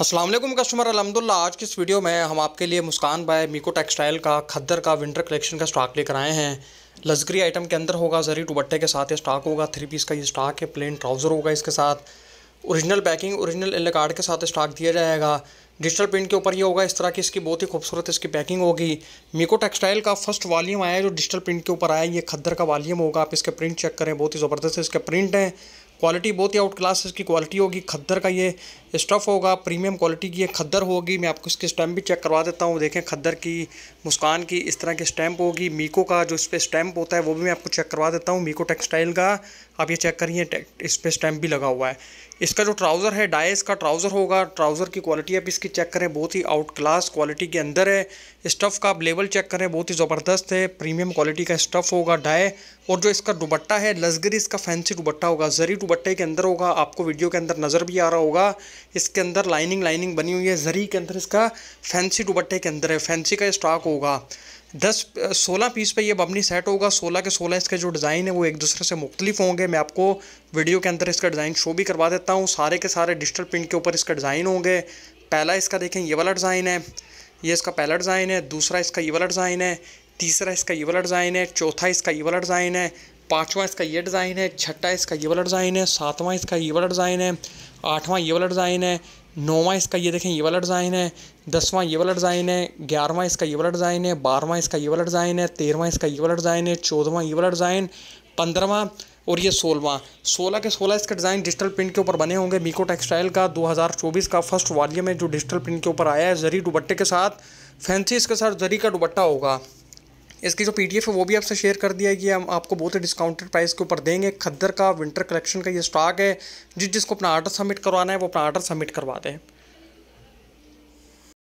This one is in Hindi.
असलम कस्टमर अलहमदिल्ला आज की इस वीडियो में हम आपके लिए मुस्कान बाय मीको टेक्सटाइल का खद्दर का विंटर कलेक्शन का स्टॉक लेकर आए हैं लग्जरी आइटम के अंदर होगा जरी दुबट्टे के साथ ये स्टॉक होगा थ्री पीस का ये स्टॉक है प्लेन ट्राउज़र होगा इसके साथ original packing original L card के साथ स्टॉक दिया जाएगा डिजिटल प्रिंट के ऊपर ये होगा इस तरह की इसकी बहुत ही खूबसूरत इसकी पैकिंग होगी मीको टेक्सटाइल का फर्स्ट वॉल्यूम आया जो डिजिटल प्रिंट के ऊपर आया ये खद्दर का वॉल्यूम होगा आप इसके प्रिंट चेक करें बहुत ही ज़बरदस्त इसके प्रिंट हैं क्वालिटी बहुत ही आउट क्लास इसकी क्वालिटी होगी खद्दर का ये स्टफ़ होगा प्रीमियम क्वालिटी की ये खद्दर होगी मैं आपको इसके स्टैम्प भी चेक करवा देता हूँ देखें खद्दर की मुस्कान की इस तरह की स्टैम्प होगी मीको का जो इस पर स्टैम्प होता है वो भी मैं आपको चेक करवा देता हूँ मीको टेक्सटाइल का आप ये चेक करिए इस पर स्टैम्प भी लगा हुआ है इसका जो ट्राउज़र है डाइस का ट्राउज़र होगा ट्राउज़र की क्वालिटी आप इसकी चेक करें बहुत ही आउट क्लास क्वालिटी के अंदर है स्टफ़ का आप लेवल चेक करें बहुत ही ज़बरदस्त है प्रीमियम क्वालिटी का स्टफ़ होगा डाई और जो इसका दुबट्टा है लश्गरी इसका फैंसी दुबट्टा होगा जरी दुबट्टे के अंदर होगा आपको वीडियो के अंदर नज़र भी आ रहा होगा इसके अंदर लाइनिंग लाइनिंग बनी हुई है जरी के अंदर इसका फैंसी दुबट्टे के अंदर है फैंसी का स्टॉक होगा दस सोलह पीस पे ये बबनी सेट होगा सोलह के सोलह इसके जो डिज़ाइन है वो एक दूसरे से मुख्तलिफ होंगे मैं आपको वीडियो के अंदर इसका डिज़ाइन शो भी करवा देता हूँ सारे के सारे डिजिटल प्रिंट के ऊपर इसका डिज़ाइन होंगे पहला इसका देखें ये वाला डिज़ाइन है ये इसका पहला डिज़ाइन है दूसरा इसका ये वाला डिज़ाइन है तीसरा इसका ये वाला डिज़ाइन है चौथा इसका ये वाला डिज़ाइन है पाँचवा इसका ये डिज़ाइन है छठा इसका ये वाला डिज़ाइन है सातवां इसका ये वाला डिज़ाइन है आठवां ये वाला डिज़ाइन है नौवां इसका ये देखें ये वाला डिज़ाइन है दसवां ये वाला डिज़ाइन है ग्यारहवां इसका ये वाला डिज़ाइन है बारहवां इसका ये वाला डिज़ाइन है तेरहवां इसका ये वाला डिज़ाइन है चौदहवां ये वाला डिज़ाइन पंद्रहवां और ये सोलवा सोलह के सोलह इसके डिज़ाइन डिजिटल प्रिंट के ऊपर बने होंगे मीको टेक्सटाइल का 2024 का फर्स्ट वालियम है जो डिजिटल प्रिंट के ऊपर आया है जरी दुबट्टे के साथ फैंसी इसके साथ जरी का दुबट्टा होगा इसकी जो पी है वो भी आपसे शेयर कर दिया है कि हम आपको बहुत ही डिस्काउंटेड प्राइस के ऊपर देंगे खद्दर का विंटर कलेक्शन का ये स्टॉक है जिस जिसको अपना आर्डर सबमिट करवाना है वो अपना आर्डर सबमिट करवा दें